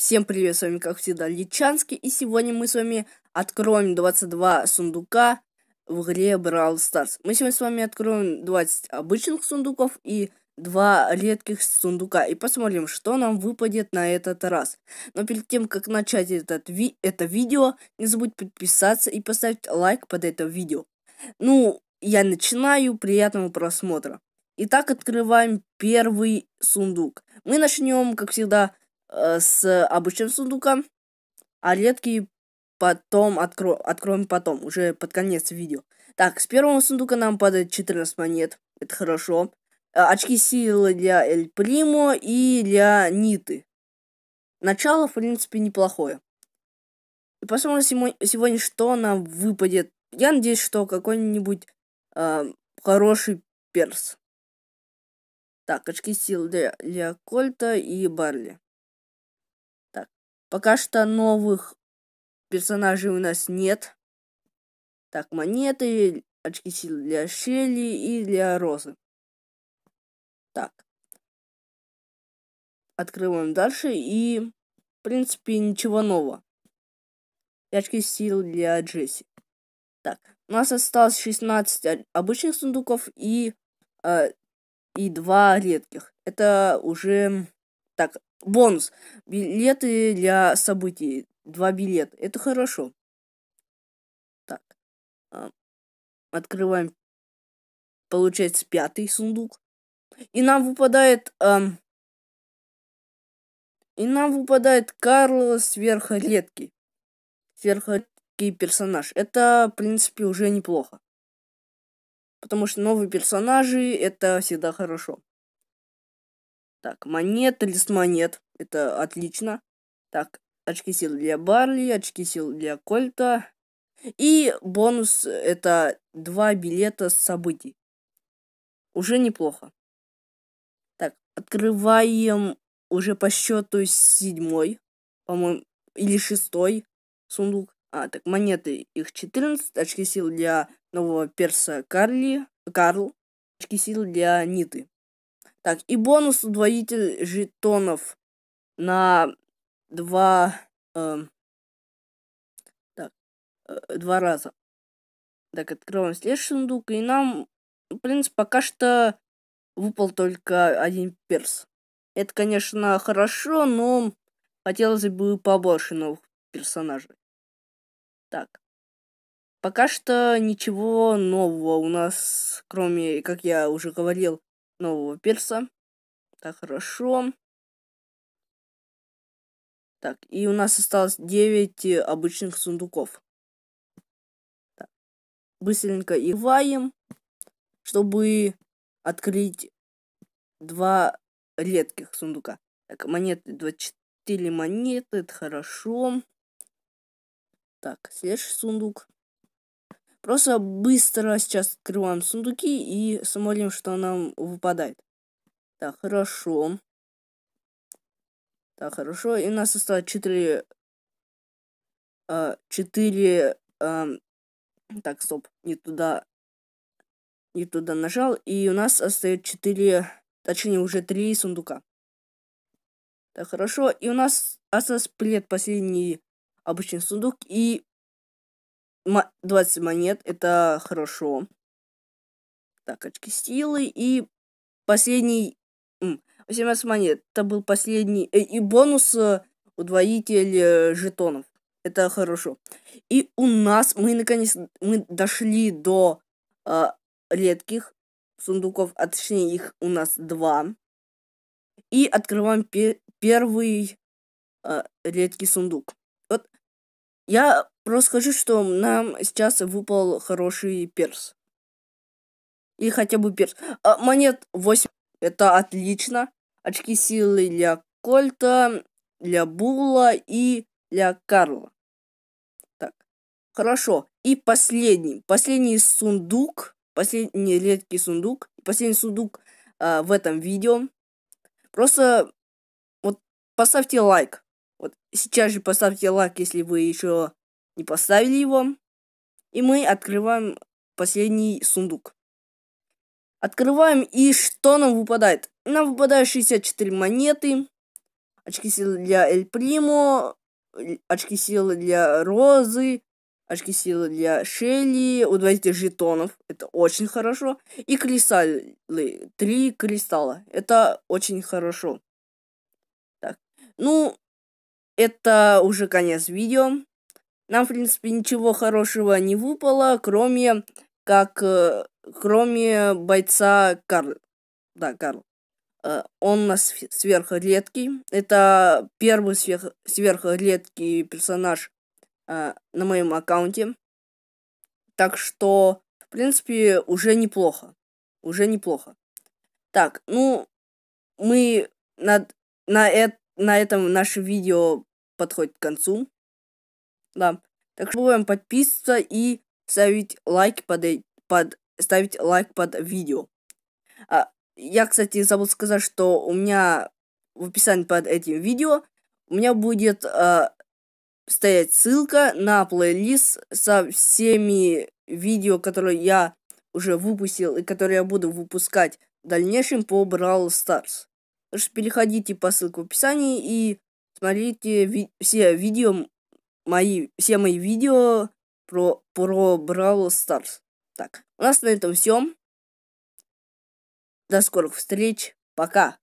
Всем привет, с вами как всегда Личанский, и сегодня мы с вами откроем 22 сундука в игре Brawl Stars. Мы сегодня с вами откроем 20 обычных сундуков и 2 редких сундука, и посмотрим, что нам выпадет на этот раз. Но перед тем, как начать этот ви это видео, не забудь подписаться и поставить лайк под это видео. Ну, я начинаю, приятного просмотра. Итак, открываем первый сундук. Мы начнем, как всегда, Э, с обычным сундуком, а редкий потом откро... откроем потом, уже под конец видео. Так, с первого сундука нам падает 14 монет, это хорошо. Э, очки силы для Эль Примо и для Ниты. Начало, в принципе, неплохое. И посмотрим сегодня, что нам выпадет. Я надеюсь, что какой-нибудь э, хороший перс. Так, очки силы для, для Кольта и Барли. Пока что новых персонажей у нас нет. Так, монеты, очки сил для Шелли и для Розы. Так. Открываем дальше и, в принципе, ничего нового. И очки сил для Джесси. Так, у нас осталось 16 обычных сундуков и, э, и 2 редких. Это уже так, бонус. Билеты для событий. Два билета. Это хорошо. Так. А, открываем. Получается, пятый сундук. И нам выпадает... Эм, и нам выпадает Карло сверхредкий. Сверхредкий персонаж. Это, в принципе, уже неплохо. Потому что новые персонажи это всегда хорошо. Так, монет, лист монет, Это отлично. Так, очки сил для Барли, очки сил для Кольта. И бонус это два билета с событий. Уже неплохо. Так, открываем уже по счету седьмой, по-моему, или шестой сундук. А, так, монеты их 14, очки сил для нового перса Карли, Карл, очки сил для Ниты. Так, и бонус удвоитель жетонов на два... Э, так, э, два раза. Так, открываем следующий сундук. И нам, в принципе, пока что выпал только один перс. Это, конечно, хорошо, но хотелось бы побольше новых персонажей. Так. Пока что ничего нового у нас, кроме, как я уже говорил, нового перса. Так, хорошо. Так, и у нас осталось 9 э, обычных сундуков. Так. Быстренько их ваем, чтобы открыть два редких сундука. Так, монеты 24 монеты, это хорошо. Так, следующий сундук. Просто быстро сейчас открываем сундуки и смотрим, что нам выпадает. Так, хорошо. Так, хорошо. И у нас осталось 4... 4... А, а, так, стоп, не туда... Не туда нажал. И у нас остается 4... Точнее, уже 3 сундука. Так, хорошо. И у нас остался плед последний обычный сундук. И М 20 монет, это хорошо. Так, очки силы и последний... 18 монет, это был последний... Э, и бонус э, удвоитель э, жетонов. Это хорошо. И у нас мы наконец мы дошли до э, редких сундуков, а точнее их у нас два. И открываем пе- первый э, редкий сундук. Вот я Просто скажи, что нам сейчас выпал хороший перс. и хотя бы перс. А, монет 8. Это отлично. Очки силы для Кольта, для Була и для Карла. Так, хорошо. И последний. Последний сундук. Последний редкий сундук. Последний сундук а, в этом видео. Просто вот поставьте лайк. Вот сейчас же поставьте лайк, если вы еще не поставили его. И мы открываем последний сундук. Открываем, и что нам выпадает? Нам выпадает 64 монеты, очки силы для Эль Примо, очки силы для Розы, очки силы для Шелли, удвоитель жетонов, это очень хорошо, и кристаллы, три кристалла, это очень хорошо. Так, ну, это уже конец видео. Нам, в принципе, ничего хорошего не выпало, кроме как э, кроме бойца Карл. Да, Карл. Э, он у нас сверхредкий. Это первый сверх... сверхредкий персонаж э, на моем аккаунте. Так что, в принципе, уже неплохо. Уже неплохо. Так, ну, мы на, на, э, на этом наше видео подходит к концу. Да. Так что будем подписываться и ставить лайк под, э, под ставить лайк под видео. А, я, кстати, забыл сказать, что у меня в описании под этим видео у меня будет а, стоять ссылка на плейлист со всеми видео, которые я уже выпустил и которые я буду выпускать в дальнейшем по Brawl Stars. Так что переходите по ссылке в описании и смотрите ви все видео мои, все мои видео про, про Brawl Stars. Так, у нас на этом все. До скорых встреч. Пока.